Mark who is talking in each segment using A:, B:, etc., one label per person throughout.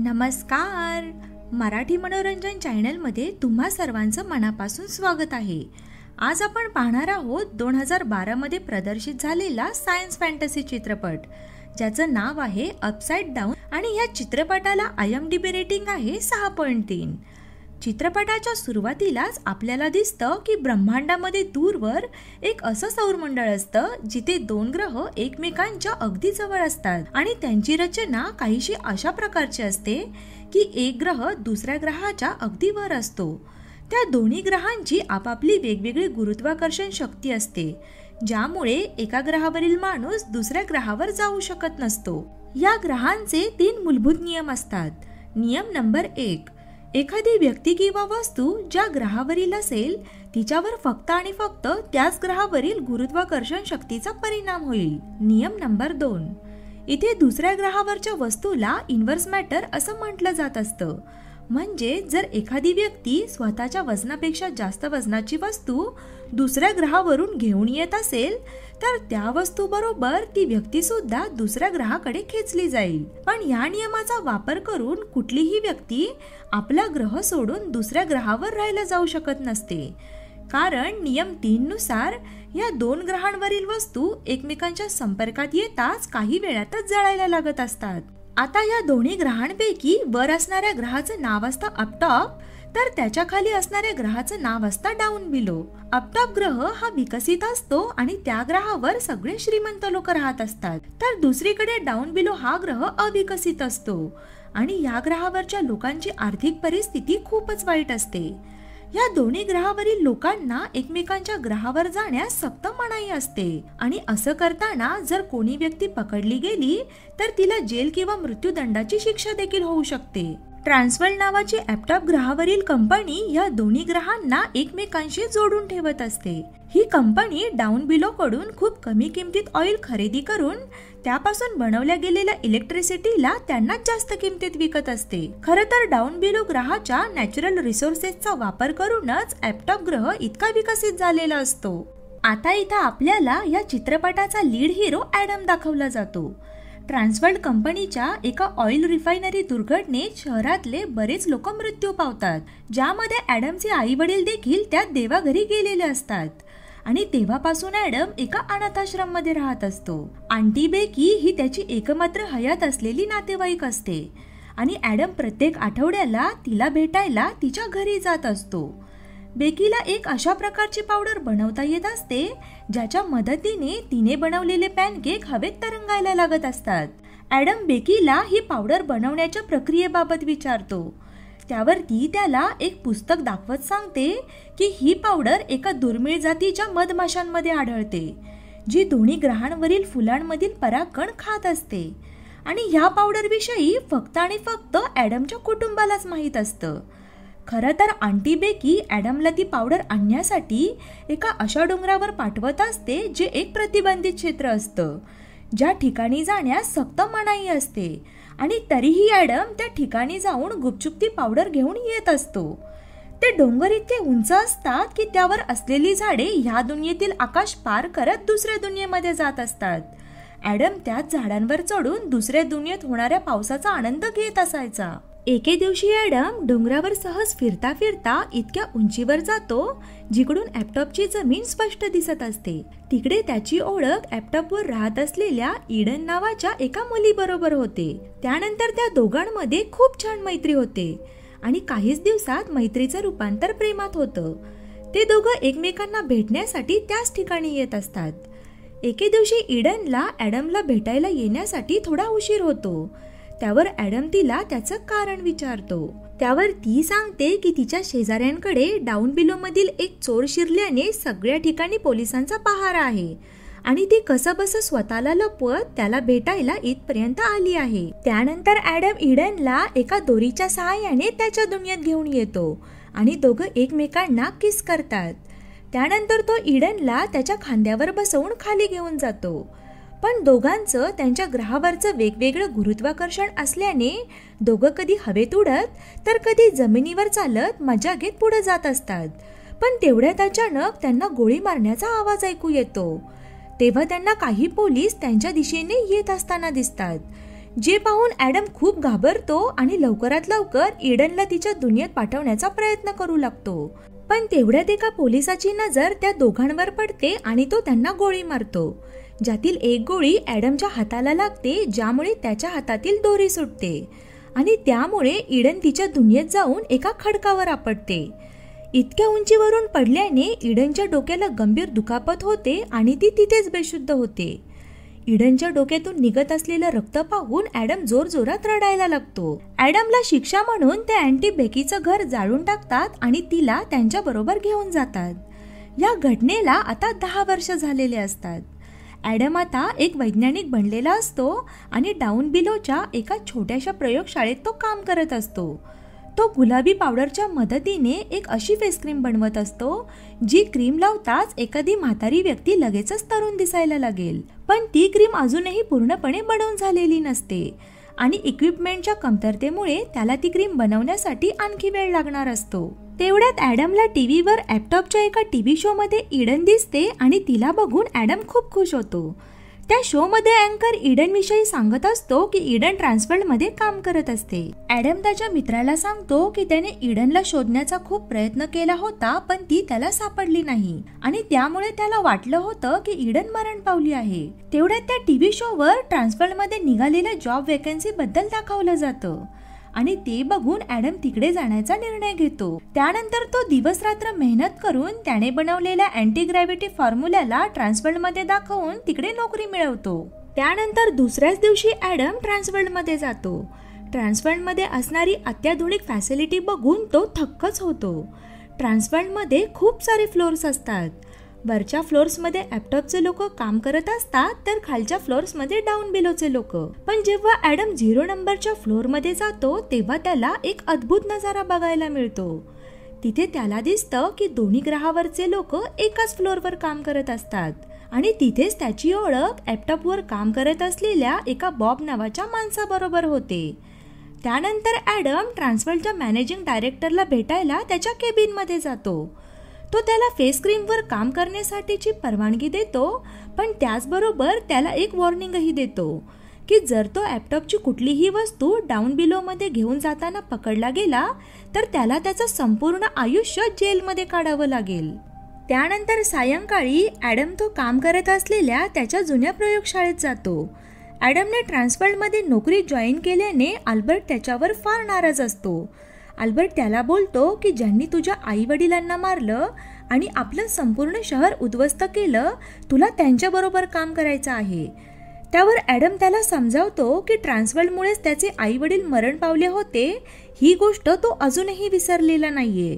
A: नमस्कार मराठी मनोरंजन चॅनलमध्ये तुम्हा सर्वांचं मनापासून स्वागत आहे आज आपण पाहणार आहोत दोन हजार बारामध्ये प्रदर्शित झालेला सायन्स फॅन्टसी चित्रपट ज्याचं नाव आहे अपसाईड डाऊन आणि या चित्रपटाला I M D B rating आहे सहा पॉईंट तीन चित्रपटाच्या सुरुवातीलाच आपल्याला दिसतं की ब्रह्मांडामध्ये दूरवर एक असं सौरमंडळ असतं जिथे दोन ग्रह एकमेकांच्या अगदी जवळ असतात आणि त्यांची रचना काहीशी अशा प्रकारची असते की एक ग्रह दुसऱ्या ग्रहाच्या अगदी वर असतो त्या दोन्ही ग्रहांची आपापली वेगवेगळी गुरुत्वाकर्षण शक्ती असते ज्यामुळे एका ग्रहावरील माणूस दुसऱ्या ग्रहावर जाऊ शकत नसतो या ग्रहांचे तीन मूलभूत नियम असतात नियम नंबर एक एखादी व्यक्ती किंवा वस्तू ज्या ग्रहावरील असेल तिच्यावर फक्त आणि फक्त त्याच ग्रहावरील गुरुत्वाकर्षण शक्तीचा परिणाम होईल नियम नंबर दोन इथे दुसऱ्या ग्रहावरच्या वस्तूला इन्व्हर्स मॅटर असं म्हटलं जात असतं म्हणजे जर एखादी व्यक्ती स्वतःच्या वजनापेक्षा जास्त वजनाची वस्तू दुसऱ्या ग्रहावरून घेऊन येत असेल तर त्या वस्तूबरोबर ती व्यक्ती सुद्धा दुसऱ्या ग्रहाकडे खेचली जाईल पण या नियमाचा वापर करून कुठलीही व्यक्ती आपला ग्रह सोडून दुसऱ्या ग्रहावर राहायला जाऊ शकत नसते कारण नियम नुसार या दोन ग्रहांवरील वस्तू एकमेकांच्या संपर्कात येताच काही वेळातच जळायला लागत असतात आता या दोन्ही ग्रहांपैकी वर असणाऱ्या ग्रहाचं नाव असतं अपटॉप तर त्याच्या खाली असणाऱ्या ग्रहाचं नाव असतं डाऊन बिलो अपटॉप ग्रह हा विकसित असतो आणि त्या ग्रहावर सगळे श्रीमंत लोक राहत असतात तर दुसरीकडे डाऊन बिलो हा ग्रह अविकसित असतो आणि या ग्रहावरच्या लोकांची आर्थिक परिस्थिती खूपच वाईट असते या दोन्ही ग्रहावरील लोकांना एकमेकांच्या ग्रहावर जाण्यास सक्त मनाई असते आणि असं करताना जर कोणी व्यक्ती पकडली गेली तर तिला जेल किंवा मृत्यूदंडाची शिक्षा देखील होऊ शकते ट्रान्सफल नावाची ॲपटॉप ग्रहावरील कंपनी या दोन्ही ग्रहांना एकमेकांशी जोडून ठेवत असते ही कंपनी डाऊन बिलोकडून खूप कमी किमतीत ऑइल खरेदी करून त्यापासून बनवल्या गेलेल्या इलेक्ट्रिसिटीला त्यांना जास्त किमतीत विकत असते खरं तर डाऊन बिलो ग्रहाच्या नॅचरल रिसोर्सेसचा वापर करूनच ॲपटॉप ग्रह इतका विकसित झालेला असतो आता इथं आपल्याला या चित्रपटाचा लीड हिरो ॲडम दाखवला जातो ट्रान्सवर्ल्ड कंपनीच्या एका ऑइल रिफायनरी दुर्घटनेत शहरातले बरेच लोक मृत्यू पावतात ज्यामध्ये ॲडमचे आई वडील देखील त्या देवाघरी गेलेले असतात आणि तेव्हापासून ॲडम एका अनाथाश्रममध्ये राहत असतो आंटी बेकी ही त्याची एकमात्र हयात असलेली नातेवाईक असते आणि ॲडम प्रत्येक आठवड्याला तिला भेटायला तिच्या घरी जात असतो बेकीला एक अशा प्रकारची पावडर बनवता येत असते ज्याच्या मदतीने तिने बनवलेले पॅनकेक हवेत तरंगायला लागत असतात ॲडम बेकीला ही पावडर बनवण्याच्या प्रक्रियेबाबत विचारतो त्यावर ती त्याला एक पुस्तक दाखवत सांगते की ही पावडर एका दुर्मिळ जातीच्या मधमाशांमध्ये आढळते जी दोन्ही ग्रहांवरील फुलांमधील परागकण खात असते आणि ह्या पावडरविषयी फक्त आणि फक्त ॲडमच्या कुटुंबालाच माहीत असतं खरं तर आंटी बेकी ॲडमला ती पावडर आणण्यासाठी एका अशा डोंगरावर पाठवत असते जे एक प्रतिबंधित क्षेत्र असतं ज्या ठिकाणी जाण्यास सक्त मनाई असते आणि तरीही ॲडम त्या ठिकाणी जाऊन गुपचुप ती पावडर घेऊन येत असतो ते डोंगर इतके उंच असतात की त्यावर असलेली झाडे ह्या दुनियेतील आकाश पार करत दुसऱ्या दुनियेमध्ये जात असतात ॲडम त्याच झाडांवर चढून दुसऱ्या दुनियेत होणाऱ्या पावसाचा आनंद घेत असायचा एके दिवशी ॲडम डोंगरावर सहज फिरता फिरता इतक्या उंचीवर जातो जिकडून ॲपटॉपची जमीन स्पष्ट दिसत असते तिकडे त्याची ओळख ॲपटॉपवर राहत असलेल्या इडन नावाच्या एका मुलीबरोबर होते त्यानंतर त्या दोघांमध्ये खूप छान मैत्री होते आणि काहीच दिवसात मैत्रीचं रूपांतर प्रेमात होतं ते दोघं एकमेकांना भेटण्यासाठी त्याच ठिकाणी येत असतात एके दिवशी इडनला ॲडमला भेटायला येण्यासाठी थोडा उशीर होतो त्यावर ऍडम तिला त्याचं कारण विचारतो त्यावर ती सांगते की तिच्या शेजाऱ्यांकडे डाऊन बिलो मधील एक चोर शिरल्याने सगळ्या ठिकाणी पोलिसांचा पहारा आहे आणि ती कसं बस स्वतःला लपवत त्याला भेटायला इथपर्यंत आली आहे त्यानंतर ऍडम इडनला एका दोरीच्या सहाय्याने त्याच्या दुनियेत घेऊन येतो आणि दोघं एकमेकांना किस करतात त्यानंतर तो इडनला त्याच्या खांद्यावर बसवून खाली घेऊन जातो पण दोघांचं त्यांच्या ग्रहावरचं वेगवेगळं गुरुत्वाकर्षण असल्याने दोघं कधी हवेत उडत तर कधी जमिनीवर चालत मजा घेत पुढे जात असतात पण तेवढ्यात अचानक त्यांना गोळी मारण्याचा आवाज ऐकू येतो तेव्हा त्यांना काही पोलीस त्यांच्या दिशेने येत असताना दिसतात जे पाहून ॲडम खूप घाबरतो आणि लवकरात लवकर इडनला तिच्या दुनियेत पाठवण्याचा प्रयत्न करू लागतो पण तेवढ्यात एका पोलिसाची नजर त्या दोघांवर पडते आणि तो त्यांना गोळी मारतो ज्यातील एक गोळी ॲडमच्या हाताला लागते ज्यामुळे त्याच्या हातातील दोरी सुटते आणि त्यामुळे इडन तिच्या दुनियेत जाऊन एका खडकावर आपटते इतक्या उंचीवरून पडल्याने इडनच्या डोक्याला गंभीर दुखापत होते आणि ती तिथेच बेशुद्ध होते इडनच्या डोक्यातून निघत असलेलं रक्त पाहून ॲडम जोरजोरात रडायला लागतो ॲडमला शिक्षा म्हणून ते अँटी बेकीचं घर जाळून टाकतात आणि तिला त्यांच्याबरोबर घेऊन जातात या घटनेला आता दहा वर्ष झालेले असतात ॲडम आता एक वैज्ञानिक बनलेला असतो आणि डाऊन बिलोच्या एका छोट्याशा प्रयोगशाळेत तो काम करत असतो तो गुलाबी पावडरच्या मदतीने एक अशी फेस क्रीम बनवत असतो जी क्रीम लावताच एखादी म्हातारी व्यक्ती लगेचच तरुण दिसायला लागेल पण ती क्रीम अजूनही पूर्णपणे बनवून झालेली नसते आणि इक्विपमेंटच्या कमतरतेमुळे त्याला ती क्रीम बनवण्यासाठी आणखी वेळ लागणार असतो तेवढ्यात ॲडमला टी व्हीवर ॲपटॉपच्या एका टी व्ही शोमध्ये इडन दिसते आणि तिला बघून ॲडम खूप खुश होतो त्या शोमध्ये अँकर इडनविषयी सांगत असतो की इडन ट्रान्सफर्डमध्ये काम करत असते ॲडम त्याच्या मित्राला सांगतो की त्याने इडनला शोधण्याचा खूप प्रयत्न केला होता पण ती त्याला सापडली नाही आणि त्यामुळे त्याला वाटलं होतं की इडन मरण पावली आहे तेवढ्यात त्या टीव्ही शोवर ट्रान्सफर्डमध्ये निघालेल्या जॉब वेकन्सी बद्दल दाखवलं जातं आणि ते बघून ॲडम तिकडे जाण्याचा निर्णय घेतो त्यानंतर तो दिवस रात्र मेहनत करून त्याने बनवलेल्या अँटी ग्रॅव्हिटी फॉर्म्युलाला मध्ये दाखवून तिकडे नोकरी मिळवतो त्यानंतर दुसऱ्याच दिवशी ॲडम मध्ये जातो मध्ये असणारी अत्याधुनिक फॅसिलिटी बघून तो थक्कच होतो मध्ये खूप सारे फ्लोर्स असतात वरच्या फ्लोर्समध्ये ॲपटॉपचे लोक काम करत असतात तर खालच्या मध्ये डाऊन बिलोचे लोक पण जेव्हा ॲडम झिरो नंबरच्या फ्लोअरमध्ये जातो तेव्हा त्याला एक अद्भुत नजारा बघायला मिळतो तिथे त्याला दिसतं की दोन्ही ग्रहावरचे लोक एकाच फ्लोअरवर काम करत असतात आणि तिथेच त्याची ओळख ॲपटॉपवर काम करत असलेल्या एका बॉब नावाच्या माणसाबरोबर होते त्यानंतर ॲडम ट्रान्सफर्डच्या मॅनेजिंग डायरेक्टरला भेटायला त्याच्या केबिनमध्ये जातो तो त्याला फेस क्रीमवर काम करण्यासाठीची परवानगी देतो पण त्याचबरोबर त्याला एक वॉर्निंगही देतो की जर तो लॅपटॉपची कुठलीही वस्तू डाऊन बिलोमध्ये घेऊन जाताना पकडला गेला तर त्याला त्याचं संपूर्ण आयुष्य जेलमध्ये काढावं लागेल त्यानंतर सायंकाळी ॲडम तो काम करत असलेल्या त्याच्या जुन्या प्रयोगशाळेत जातो ॲडमने ट्रान्सफर्डमध्ये नोकरी जॉईन केल्याने आल्बर्ट त्याच्यावर फार नाराज असतो आल्बर्ट त्याला बोलतो की ज्यांनी तुझ्या आईवडिलांना मारलं आणि आपलं संपूर्ण शहर उद्ध्वस्त केलं तुला त्यांच्याबरोबर काम करायचं आहे त्यावर ॲडम त्याला समजावतो की ट्रान्सवर्ल्डमुळेच त्याचे आईवडील मरण पावले होते ही गोष्ट तो अजूनही विसरलेला नाहीये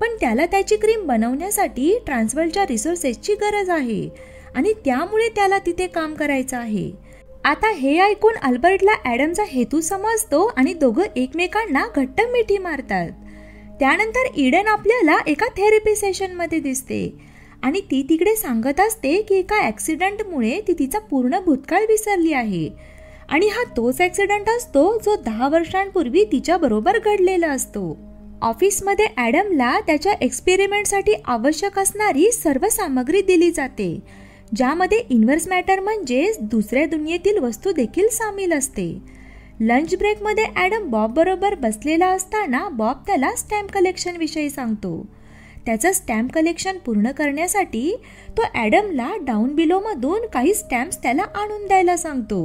A: पण त्याला त्याची क्रीम बनवण्यासाठी ट्रान्सवर्ल्डच्या रिसोर्सेसची गरज आहे आणि त्यामुळे त्याला तिथे काम करायचं आहे आता हे ऐकून अल्बर्टला ॲडमचा हेतू समजतो आणि दोघं एकमेकांना घट्ट मिठी मारतात त्यानंतर इडन आपल्याला एका थेरपी सेशनमध्ये दिसते आणि ती तिकडे सांगत असते की एका ॲक्सिडंटमुळे ती तिचा पूर्ण भूतकाळ विसरली आहे आणि हा तोच ॲक्सिडंट असतो जो दहा वर्षांपूर्वी तिच्याबरोबर घडलेला असतो ऑफिसमध्ये ॲडमला त्याच्या एक्सपेरिमेंटसाठी आवश्यक असणारी सर्व सामग्री दिली जाते ज्यामध्ये इन्व्हर्स मॅटर म्हणजेच दुसऱ्या दुनियेतील वस्तू देखील सामील असते लंच ब्रेकमध्ये ॲडम बरोबर बसलेला असताना बॉब त्याला स्टॅम्प कलेक्शनविषयी सांगतो त्याचं स्टॅम्प कलेक्शन पूर्ण करण्यासाठी तो ॲडमला डाऊन मधून काही स्टॅम्प्स त्याला आणून द्यायला सांगतो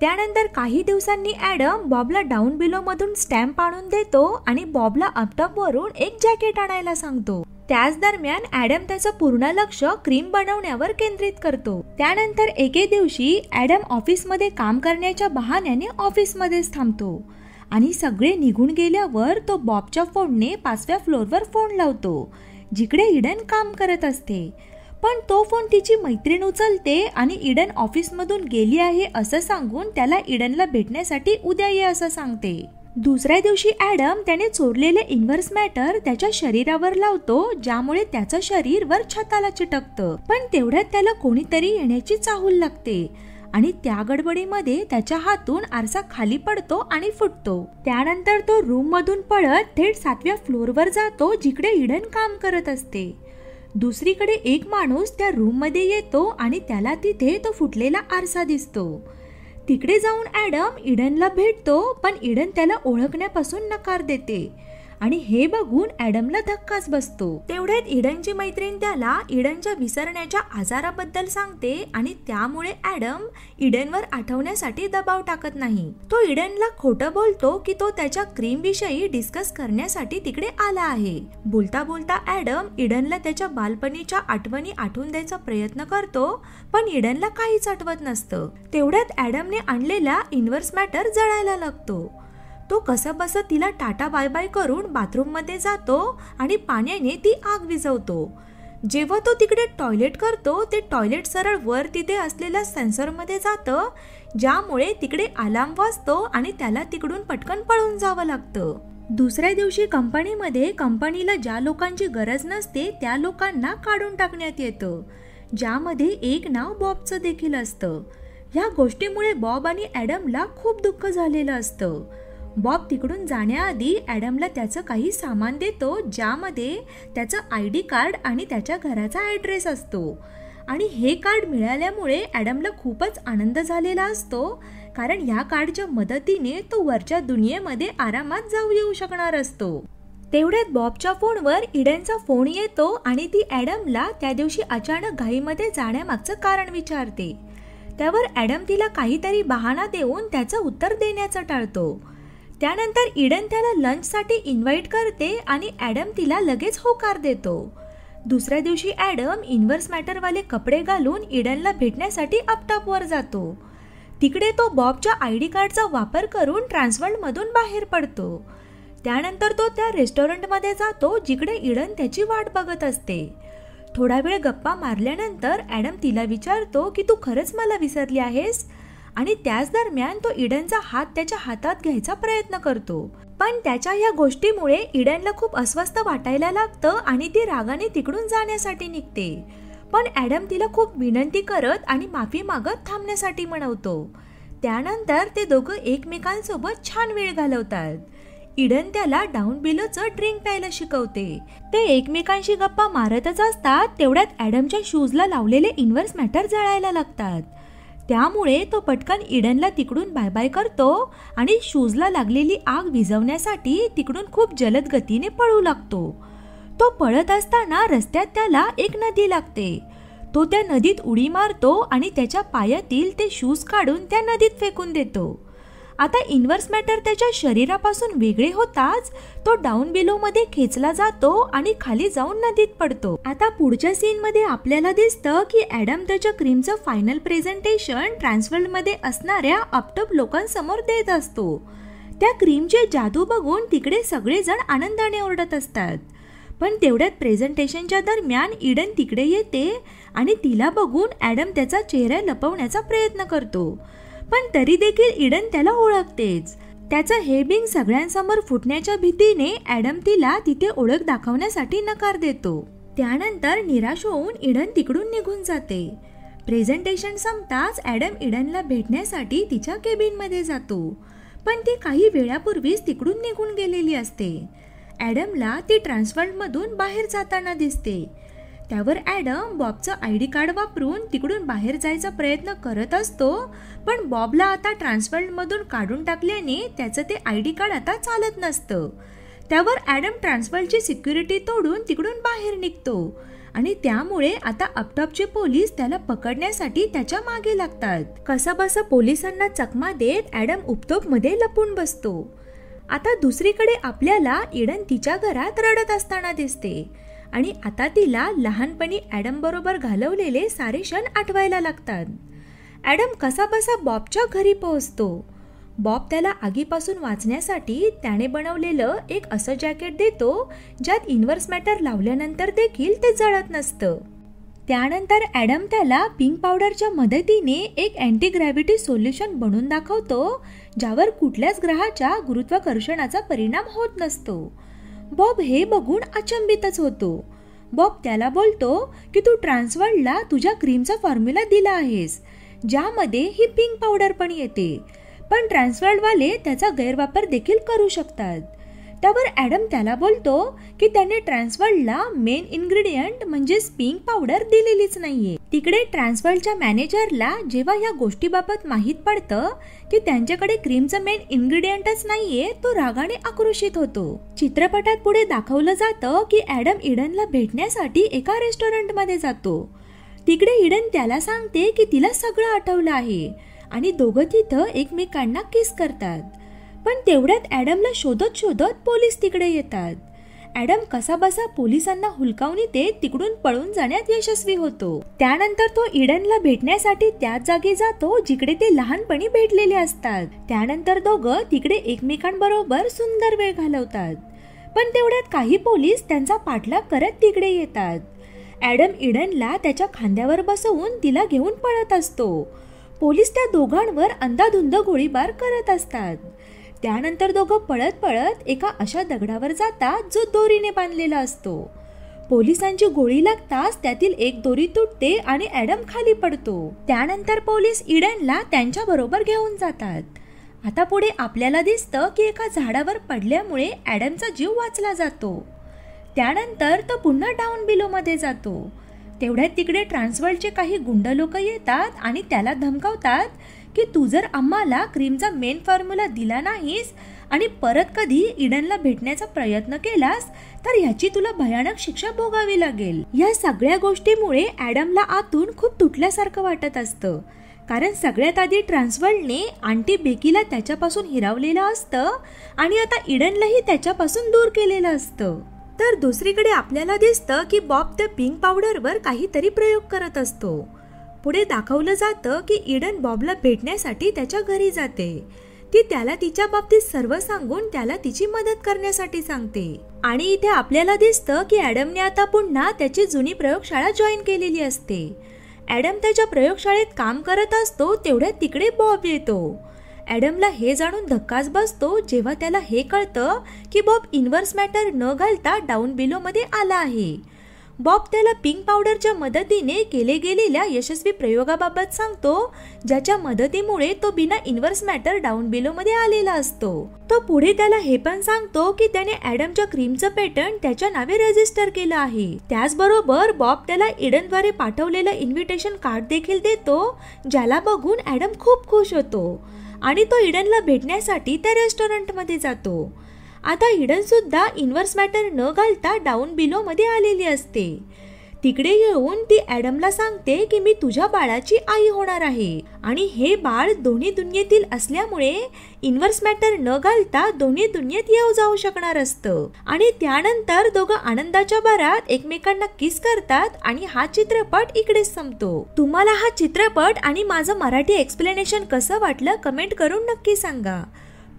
A: त्यानंतर काही दिवसांनी ॲडम बॉबला डाऊन मधून स्टॅम्प आणून देतो आणि बॉबला वरून एक जॅकेट आणायला सांगतो त्याच दरम्यान ऍडम त्याचं पूर्ण लक्ष क्रीम बनवण्यावर केंद्रित करतो त्यानंतर एके दिवशी ॲडम ऑफिसमध्ये काम करण्याच्या बहाण्याने ऑफिसमध्येच थांबतो आणि सगळे निघून गेल्यावर तो बॉबच्या फोनने पाचव्या फ्लोअरवर फोन लावतो जिकडे इडन काम करत असते पण तो फोन तिची मैत्रीण उचलते आणि इडन ऑफिसमधून गेली आहे असं सांगून त्याला इडनला भेटण्यासाठी उद्या ये असं सांगते दुसऱ्या दिवशी ॲडम त्याने चोरलेले इन्व्हर्स मॅटर त्याच्या शरीरावर लावतो ज्यामुळे त्याचं शरीर वर छताला चिटकतं पण तेवढ्यात त्याला कोणीतरी येण्याची चाहूल लागते आणि त्या गडबडीमध्ये त्याच्या हातून आरसा खाली पडतो आणि फुटतो त्यानंतर तो रूम मधून पळत थेट सातव्या वर जातो जिकडे इडन काम करत असते दुसरीकडे एक माणूस त्या रूममध्ये येतो आणि त्याला तिथे तो फुटलेला आरसा दिसतो तिकडे जाऊन ॲडम इडनला भेटतो पण इडन त्याला ओळखण्यापासून नकार देते आणि हे बघून ऍडमला धक्काच बसतो तेवढ्यात इडनची मैत्रीण त्याला इडनच्या विसरण्याच्या आजाराबद्दल सांगते आणि त्यामुळे ऍडम इडनवर आठवण्यासाठी दबाव टाकत नाही तो इडनला खोटं बोलतो की तो त्याच्या क्रीम विषयी डिस्कस करण्यासाठी तिकडे आला आहे बोलता बोलता ऍडम इडनला त्याच्या बालपणीच्या आठवणी आठवून द्यायचा प्रयत्न करतो पण इडनला काहीच आठवत नसतं तेवढ्यात ऍडमने आणलेला इन्व्हर्स मॅटर जळायला लागतो तो कसंबसं तिला टाटा बाय बाय करून बाथरूममध्ये जातो आणि पाण्याने ती आग विझवतो जेव्हा तो तिकडे टॉयलेट करतो ते टॉयलेट सरळ वर तिथे असलेल्या सेन्सरमध्ये जातं ज्यामुळे तिकडे अलार्म वाजतो आणि त्याला तिकडून पटकन पळून जावं लागतं दुसऱ्या दिवशी कंपनीमध्ये कंपनीला ज्या लोकांची गरज नसते त्या लोकांना काढून टाकण्यात येतं ज्यामध्ये एक नाव बॉबचं देखील असतं ह्या गोष्टीमुळे बॉब आणि ॲडमला खूप दुःख झालेलं असतं बॉब तिकडून जाण्याआधी ॲडमला त्याचं काही सामान देतो ज्यामध्ये त्याचं आय डी कार्ड आणि त्याच्या घराचा ॲड्रेस असतो आणि हे कार्ड मिळाल्यामुळे ॲडमला खूपच आनंद झालेला असतो कारण ह्या कार्डच्या मदतीने तो वरच्या दुनियेमध्ये आरामात जाऊ येऊ शकणार असतो तेवढ्यात बॉबच्या फोनवर इडनचा फोन येतो आणि ती ॲडमला त्या दिवशी अचानक घाईमध्ये जाण्यामागचं कारण विचारते त्यावर ॲडम तिला काहीतरी बहाणा देऊन त्याचं उत्तर देण्याचं टाळतो त्यानंतर इडन त्याला लंचसाठी इन्व्हाइट करते आणि ॲडम तिला लगेच होकार देतो दुसऱ्या दिवशी ॲडम इन्व्हर्स मॅटरवाले कपडे घालून इडनला भेटण्यासाठी अपटॉपवर जातो तिकडे तो बॉबच्या आय डी कार्डचा वापर करून ट्रान्सवर्ल्डमधून बाहेर पडतो त्यानंतर तो त्या रेस्टॉरंटमध्ये जातो जिकडे इडन त्याची वाट बघत असते थोडा वेळ गप्पा मारल्यानंतर ॲडम तिला विचारतो की तू खरंच मला विसरली आहेस आणि त्याच दरम्यान तो इडनचा हात त्याच्या हातात घ्यायचा प्रयत्न करतो पण त्याच्या या गोष्टीमुळे इडनला खूप अस्वस्थ वाटायला लागतं आणि ती रागाने तिकडून जाण्यासाठी निघते पण ॲडम तिला खूप विनंती करत आणि माफी मागत थांबण्यासाठी म्हणवतो त्यानंतर ते दोघं एकमेकांसोबत छान वेळ घालवतात इडन त्याला डाऊन बिलोचं ड्रिंक प्यायला शिकवते ते एकमेकांशी गप्पा मारतच असतात तेवढ्यात ॲडमच्या शूजला लावलेले इन्व्हर्स मॅटर जळायला लागतात त्यामुळे तो पटकन इडनला तिकडून बाय बाय करतो आणि शूजला लागलेली आग विझवण्यासाठी तिकडून खूप जलद गतीने पळू लागतो तो पळत असताना रस्त्यात त्याला एक नदी लागते तो त्या नदीत उडी मारतो आणि त्याच्या पायातील ते शूज काढून त्या नदीत फेकून देतो आता इन्व्हर्स मॅटर त्याच्या शरीरापासून वेगळे होताच तो डाऊन बिलो मध्ये खेचला जातो आणि खाली जाऊन नदीत पडतो आता पुढच्या सीन मध्ये आपल्याला दिसतं की ऍडम त्याच्या क्रीमचं फायनल प्रेझेंटेशन ट्रान्सफर्ड मध्ये असणाऱ्या अपटप लोकांसमोर देत असतो त्या क्रीमचे जादू बघून तिकडे सगळेजण आनंदाने ओरडत असतात पण तेवढ्यात प्रेझेंटेशनच्या दरम्यान इडन तिकडे येते आणि तिला बघून ॲडम त्याचा चेहरा लपवण्याचा प्रयत्न करतो पण तरी देखील इडन त्याला ओळखतेच त्याचं हे बिंग सगळ्यांसमोर फुटण्याच्या भीतीने ॲडम तिला तिथे ओळख दाखवण्यासाठी नकार देतो त्यानंतर निराश होऊन इडन तिकडून निघून जाते प्रेझेंटेशन संपताच ॲडम इडनला भेटण्यासाठी तिच्या केबिनमध्ये जातो पण ती काही वेळापूर्वीच तिकडून निघून गेलेली असते ॲडमला ती ट्रान्सफर्टमधून बाहेर जाताना दिसते त्यावर ॲडम बॉबचं आय डी कार्ड वापरून तिकडून बाहेर जायचा प्रयत्न करत असतो पण बॉबला आता ट्रान्सफर्डमधून काढून टाकल्याने त्याचं ते आय डी कार्ड आता चालत नसतं त्यावर ॲडम ट्रान्सफरची सिक्युरिटी तोडून तिकडून बाहेर निघतो आणि त्यामुळे आता अपटॉपचे पोलीस त्याला पकडण्यासाठी त्याच्या मागे लागतात कसाबसा पोलिसांना चकमा देत ॲडम उपतोपमध्ये लपून बसतो आता दुसरीकडे आपल्याला इडन तिच्या घरात रडत असताना दिसते आणि आता तिला लहानपणी बरोबर घालवलेले सारे क्षण आठवायला लागतात ॲडम कसाबसा बॉबच्या घरी पोहोचतो बॉब त्याला आगीपासून वाचण्यासाठी त्याने बनवलेलं एक असं जॅकेट देतो ज्यात इन्व्हर्स मॅटर लावल्यानंतर देखील ते जळत नसतं त्यानंतर ॲडम त्याला पिंक पावडरच्या मदतीने एक अँटी ग्रॅव्हिटी सोल्युशन बनवून दाखवतो ज्यावर कुठल्याच ग्रहाच्या गुरुत्वाकर्षणाचा परिणाम होत नसतो बॉब हे बघून अचंबितच होतो बॉब त्याला बोलतो की तू ट्रान्सवर्डला तुझ्या क्रीमचा फॉर्म्युला दिला आहेस ज्यामध्ये ही पिंक पावडर पण येते पण ट्रान्सवर्डवाले त्याचा गैरवापर देखील करू शकतात त्यावर ॲडम त्याला बोलतो की त्याने ट्रान्सवर्डला मेन इन्ग्रेडियंट म्हणजेच पिंक पावडर दिलेलीच नाहीये तिकडे ट्रान्सफर्डच्या मॅनेजरला जेव्हा ह्या गोष्टीबाबत माहीत पडतं की त्यांच्याकडे क्रीमचं मेन इन्ग्रेडियंटच नाहीये तो रागाने आक्रोशित होतो चित्रपटात पुढे दाखवलं जातं की ॲडम इडनला भेटण्यासाठी एका रेस्टॉरंटमध्ये जातो तिकडे इडन त्याला सांगते की तिला सगळं आठवलं आहे आणि दोघं तिथं एकमेकांना किस करतात पण तेवढ्यात ॲडमला शोधत शोधत पोलीस तिकडे येतात ॲडम कसाबसा पोलिसांना हुलकावणी ते तिकडून पळून जाण्यात यशस्वी होतो त्यानंतर तो इडनला भेटण्यासाठी त्याच जागी जातो जिकडे ते लहानपणी भेटलेले असतात त्यानंतर दोघं तिकडे एकमेकांबरोबर सुंदर वेळ घालवतात पण तेवढ्यात काही पोलीस त्यांचा पाठलाग करत तिकडे येतात ॲडम इडनला त्याच्या खांद्यावर बसवून तिला घेऊन पळत असतो पोलीस त्या दोघांवर अंदाधुंद गोळीबार करत असतात त्यानंतर दोघं पळत पळत एका अशा दगडावर जातात जो दोरीने बांधलेला असतो पोलिसांची गोळी लागताच त्यातील एक दोरी तुटते आणि ॲडम खाली पडतो त्यानंतर पोलीस इडनला त्यांच्याबरोबर घेऊन जातात आता पुढे आपल्याला दिसतं की एका झाडावर पडल्यामुळे ॲडमचा जीव वाचला जातो त्यानंतर तो पुन्हा डाऊन बिलोमध्ये जातो तेवढ्यात तिकडे ट्रान्सवर्ल्डचे काही गुंड लोक येतात आणि त्याला धमकावतात की तू जर आम्हाला क्रीमचा मेन फॉर्म्युला दिला नाहीस आणि परत कधी इडनला भेटण्याचा प्रयत्न केलास तर याची तुला भयानक शिक्षा भोगावी लागेल या सगळ्या गोष्टीमुळे ॲडमला आतून खूप तुटल्यासारखं वाटत असतं कारण सगळ्यात आधी ट्रान्सवर्ल्डने आंटी बेकीला त्याच्यापासून हिरावलेलं असतं आणि आता इडनलाही त्याच्यापासून दूर केलेलं असतं तर दुसरीकडे आपल्याला दिसतं की बॉब त्या पिंक पावडरवर काहीतरी प्रयोग करत असतो पुढे दाखवलं जातं की इडन बॉबला भेटण्यासाठी त्याच्या घरी जाते ती त्याला तिच्या बाबतीत सर्व सांगून त्याला तिची मदत करण्यासाठी सांगते आणि इथे आपल्याला दिसतं की ॲडमने आता पुन्हा त्याची जुनी प्रयोगशाळा जॉईन केलेली असते ॲडम त्याच्या प्रयोगशाळेत काम करत असतो तेवढ्या तिकडे बॉब येतो ॲडमला हे जाणून धक्काच बसतो जेव्हा त्याला हे कळतं की बॉब इन्व्हर्स मॅटर न घालता डाऊन बिलोमध्ये आला आहे बॉब त्याला पिंक पावडरच्या मदतीने केले गेलेल्या यशस्वी प्रयोगाबाबत सांगतो ज्याच्या मदतीमुळे तो बिना इन्व्हर्स मॅटर डाऊन बिलो मध्ये आलेला असतो तो पुढे त्याला हे पण सांगतो की त्याने ॲडमच्या क्रीमचं पॅटर्न त्याच्या नावे रजिस्टर केलं आहे त्याचबरोबर बॉब त्याला इडनद्वारे पाठवलेलं इन्व्हिटेशन कार्ड देखील देतो ज्याला बघून ऍडम खूप खुश होतो आणि तो इडनला भेटण्यासाठी त्या रेस्टॉरंटमध्ये जातो आता हिडनसुद्धा इन्व्हर्स मॅटर न घालता डाऊन बिलोमध्ये आलेली असते तिकडे येऊन ती ॲडमला सांगते की मी तुझ्या बाळाची आई होणार आहे आणि हे बाळ दोन्ही दुनियेतील असल्यामुळे इन्व्हर्स मॅटर न घालता दोन्ही दुनियेत येऊ जाऊ शकणार असतं आणि त्यानंतर दोघं आनंदाच्या बारात एकमेकांना किस करतात आणि हा चित्रपट इकडेच संपतो तुम्हाला हा चित्रपट आणि माझं मराठी एक्सप्लेनेशन कसं वाटलं कमेंट करून नक्की सांगा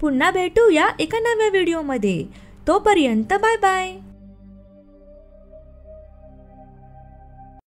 A: पुन्हा भेटूया एका नव्या व्हिडिओमध्ये तोपर्यंत बाय बाय